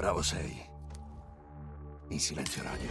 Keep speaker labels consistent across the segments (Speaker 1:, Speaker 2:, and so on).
Speaker 1: Bravo sei. In silenzio radio.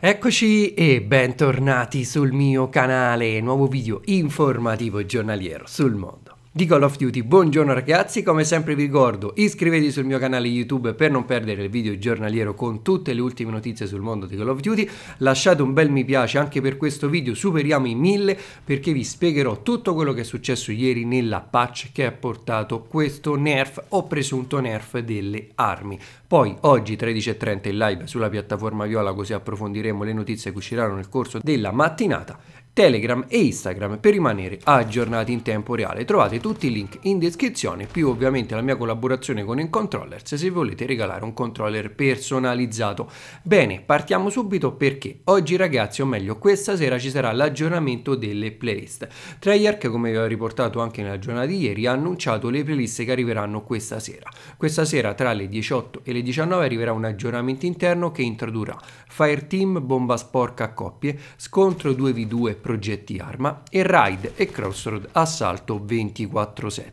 Speaker 1: Eccoci e bentornati sul mio canale, nuovo video informativo giornaliero sul mondo di Call of Duty. Buongiorno ragazzi, come sempre vi ricordo, iscrivetevi sul mio canale YouTube per non perdere il video giornaliero con tutte le ultime notizie sul mondo di Call of Duty, lasciate un bel mi piace anche per questo video, superiamo i mille perché vi spiegherò tutto quello che è successo ieri nella patch che ha portato questo nerf o presunto nerf delle armi. Poi oggi 13.30 in live sulla piattaforma Viola così approfondiremo le notizie che usciranno nel corso della mattinata Telegram e Instagram per rimanere aggiornati in tempo reale. Trovate tutti i link in descrizione, più ovviamente la mia collaborazione con Incontrollers se volete regalare un controller personalizzato. Bene, partiamo subito perché oggi ragazzi, o meglio questa sera ci sarà l'aggiornamento delle playlist. Treyarch, come vi ho riportato anche nella giornata di ieri, ha annunciato le playlist che arriveranno questa sera. Questa sera tra le 18 e le 19 arriverà un aggiornamento interno che introdurrà Fireteam, bomba sporca a coppie, scontro 2v2 progetti arma e Ride e Crossroad Assalto 24-7.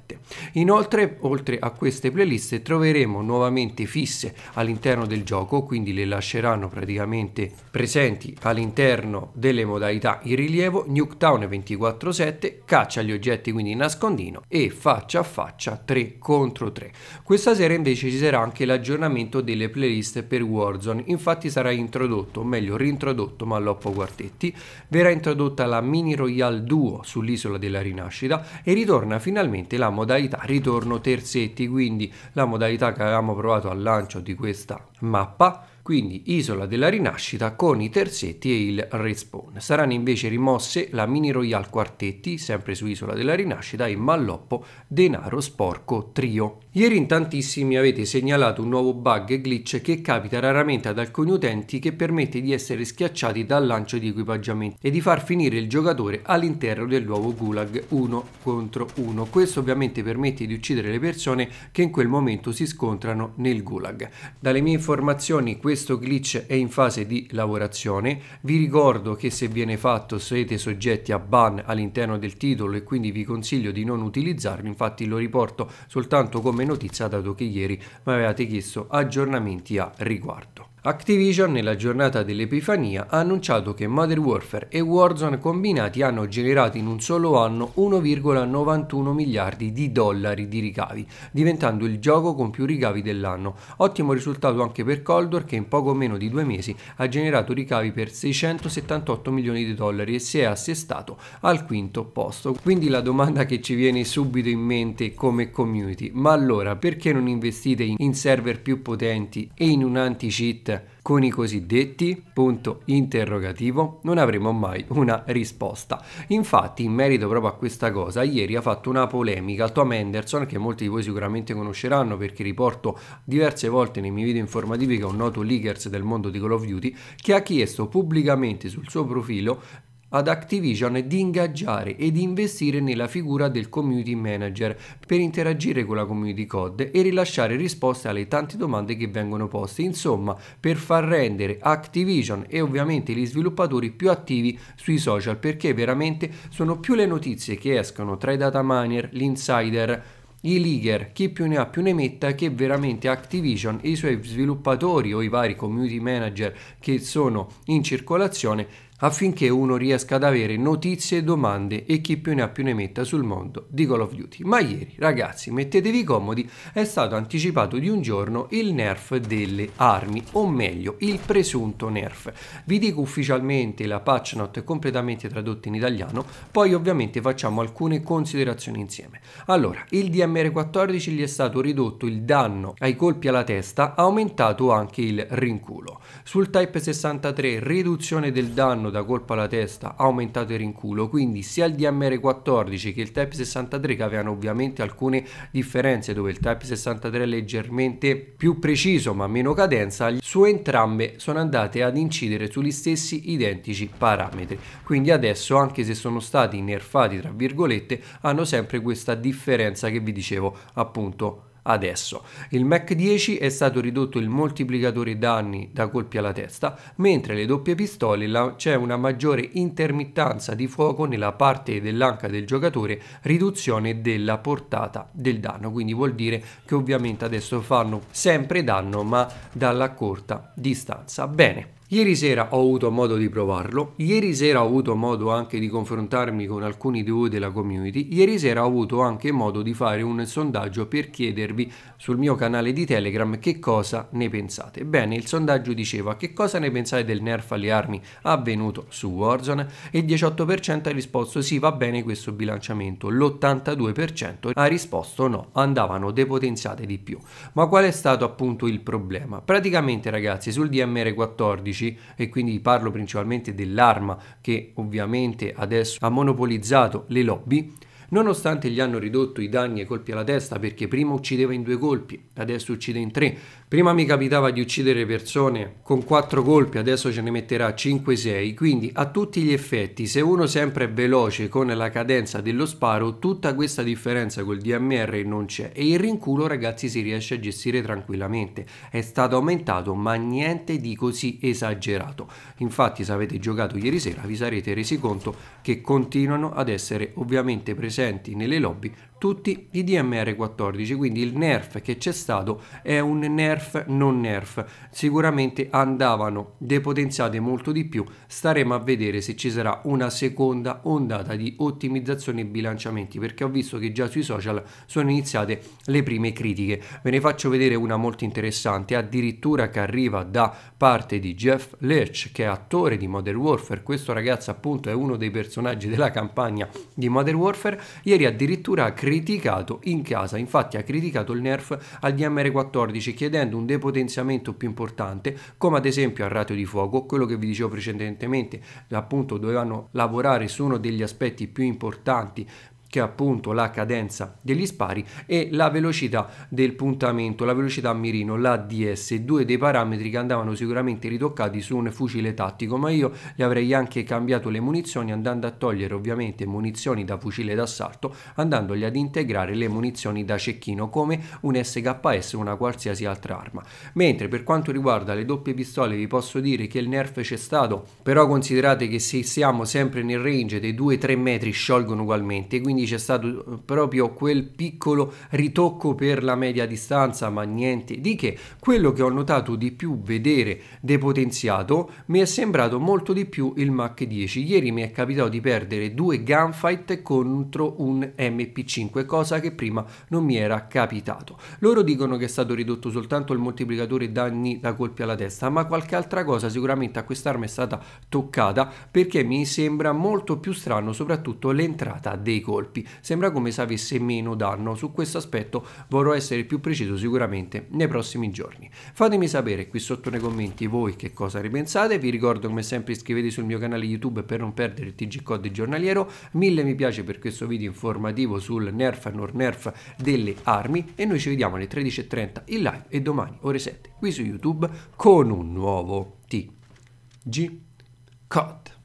Speaker 1: Inoltre, oltre a queste playlist troveremo nuovamente fisse all'interno del gioco, quindi le lasceranno praticamente presenti all'interno delle modalità in rilievo Nuketown 24-7, caccia agli oggetti quindi nascondino e faccia a faccia 3 contro 3. Questa sera invece ci sarà anche l'aggiornamento delle playlist per Warzone, infatti sarà introdotto, o meglio rintrodotto Malloppo Quartetti, verrà introdotto introdotta la Mini Royal Duo sull'isola della Rinascita e ritorna finalmente la modalità ritorno terzetti, quindi la modalità che avevamo provato al lancio di questa mappa quindi Isola della Rinascita con i terzetti e il respawn. Saranno invece rimosse la Mini Royal Quartetti, sempre su Isola della Rinascita, e Malloppo Denaro Sporco Trio. Ieri in tantissimi avete segnalato un nuovo bug e glitch che capita raramente ad alcuni utenti che permette di essere schiacciati dal lancio di equipaggiamenti e di far finire il giocatore all'interno del nuovo Gulag 1 contro 1. Questo ovviamente permette di uccidere le persone che in quel momento si scontrano nel Gulag. Dalle mie informazioni questo questo glitch è in fase di lavorazione. Vi ricordo che se viene fatto siete soggetti a ban all'interno del titolo e quindi vi consiglio di non utilizzarlo, infatti lo riporto soltanto come notizia dato che ieri mi avevate chiesto aggiornamenti a riguardo. Activision nella giornata dell'Epifania ha annunciato che Modern Warfare e Warzone combinati hanno generato in un solo anno 1,91 miliardi di dollari di ricavi, diventando il gioco con più ricavi dell'anno. Ottimo risultato anche per Coldor che in poco meno di due mesi ha generato ricavi per 678 milioni di dollari e si è assestato al quinto posto. Quindi la domanda che ci viene subito in mente come community, ma allora perché non investite in server più potenti e in un anti-cheat con i cosiddetti punto interrogativo non avremo mai una risposta. Infatti, in merito proprio a questa cosa, ieri ha fatto una polemica Tom Henderson, che molti di voi sicuramente conosceranno perché riporto diverse volte nei miei video informativi che è un noto leakers del mondo di Call of Duty, che ha chiesto pubblicamente sul suo profilo ad Activision di ingaggiare e di investire nella figura del community manager per interagire con la community code e rilasciare risposte alle tante domande che vengono poste, insomma per far rendere Activision e ovviamente gli sviluppatori più attivi sui social perché veramente sono più le notizie che escono tra i data miner, l'insider, i leaker, chi più ne ha più ne metta, che veramente Activision e i suoi sviluppatori o i vari community manager che sono in circolazione affinché uno riesca ad avere notizie, domande e chi più ne ha più ne metta sul mondo di Call of Duty. Ma ieri, ragazzi, mettetevi comodi, è stato anticipato di un giorno il nerf delle armi, o meglio, il presunto nerf. Vi dico ufficialmente la patch note completamente tradotta in italiano, poi ovviamente facciamo alcune considerazioni insieme. Allora, il DMR14 gli è stato ridotto il danno ai colpi alla testa, aumentato anche il rinculo. Sul Type 63 riduzione del danno 1 da colpo alla testa ha aumentato il rinculo, quindi sia il DMR14 che il Type 63 che avevano ovviamente alcune differenze dove il Type 63 è leggermente più preciso ma meno cadenza, su entrambe sono andate ad incidere sugli stessi identici parametri. Quindi adesso anche se sono stati nerfati tra virgolette hanno sempre questa differenza che vi dicevo appunto adesso. Il Mac 10 è stato ridotto il moltiplicatore danni da colpi alla testa, mentre le doppie pistole c'è una maggiore intermittenza di fuoco nella parte dell'anca del giocatore, riduzione della portata del danno, quindi vuol dire che ovviamente adesso fanno sempre danno ma dalla corta distanza. Bene. Ieri sera ho avuto modo di provarlo, ieri sera ho avuto modo anche di confrontarmi con alcuni di voi della community, ieri sera ho avuto anche modo di fare un sondaggio per chiedervi sul mio canale di Telegram che cosa ne pensate. Bene, il sondaggio diceva che cosa ne pensate del nerf alle armi avvenuto su Warzone e il 18% ha risposto sì va bene questo bilanciamento, l'82% ha risposto no, andavano depotenziate di più. Ma qual è stato appunto il problema? Praticamente ragazzi sul DMR14 elettrici e quindi parlo principalmente dell'arma che ovviamente adesso ha monopolizzato le lobby Nonostante gli hanno ridotto i danni ai colpi alla testa perché prima uccideva in due colpi, adesso uccide in tre, prima mi capitava di uccidere persone con quattro colpi, adesso ce ne metterà 5-6, quindi a tutti gli effetti se uno sempre è veloce con la cadenza dello sparo, tutta questa differenza col DMR non c'è e il rinculo ragazzi si riesce a gestire tranquillamente, è stato aumentato ma niente di così esagerato, infatti se avete giocato ieri sera vi sarete resi conto che continuano ad essere ovviamente presenti presenti nelle lobby tutti i DMR14, quindi il nerf che c'è stato è un nerf non nerf, sicuramente andavano depotenziate molto di più, staremo a vedere se ci sarà una seconda ondata di ottimizzazione e bilanciamenti, perché ho visto che già sui social sono iniziate le prime critiche, ve ne faccio vedere una molto interessante, addirittura che arriva da parte di Jeff Lurch, che è attore di Modern Warfare, questo ragazzo appunto è uno dei personaggi della campagna di Modern Warfare, ieri addirittura ha creato criticato in casa, infatti ha criticato il nerf al DMR14 chiedendo un depotenziamento più importante come ad esempio al ratio di fuoco, quello che vi dicevo precedentemente, appunto dovevano lavorare su uno degli aspetti più importanti che è appunto la cadenza degli spari e la velocità del puntamento, la velocità a mirino, la DS, due dei parametri che andavano sicuramente ritoccati su un fucile tattico, ma io gli avrei anche cambiato le munizioni andando a togliere ovviamente munizioni da fucile d'assalto, andandogli ad integrare le munizioni da cecchino come un SKS o una qualsiasi altra arma. Mentre per quanto riguarda le doppie pistole vi posso dire che il nerf c'è stato, però considerate che se siamo sempre nel range dei 2-3 metri sciolgono ugualmente, quindi quindi c'è stato eh, proprio quel piccolo ritocco per la media distanza ma niente di che quello che ho notato di più vedere depotenziato mi è sembrato molto di più il Mach 10 ieri mi è capitato di perdere due gunfight contro un MP5 cosa che prima non mi era capitato loro dicono che è stato ridotto soltanto il moltiplicatore danni da colpi alla testa ma qualche altra cosa sicuramente a quest'arma è stata toccata perché mi sembra molto più strano soprattutto l'entrata dei colpi colpi sembra come se avesse meno danno. Su questo aspetto vorrò essere più preciso sicuramente nei prossimi giorni. Fatemi sapere qui sotto nei commenti voi che cosa ne pensate. Vi ricordo come sempre iscrivetevi sul mio canale YouTube per non perdere il TG Code giornaliero. Mille mi piace per questo video informativo sul nerf e non nerf delle armi e noi ci vediamo alle 13.30 in live e domani ore 7 qui su YouTube con un nuovo TG Code.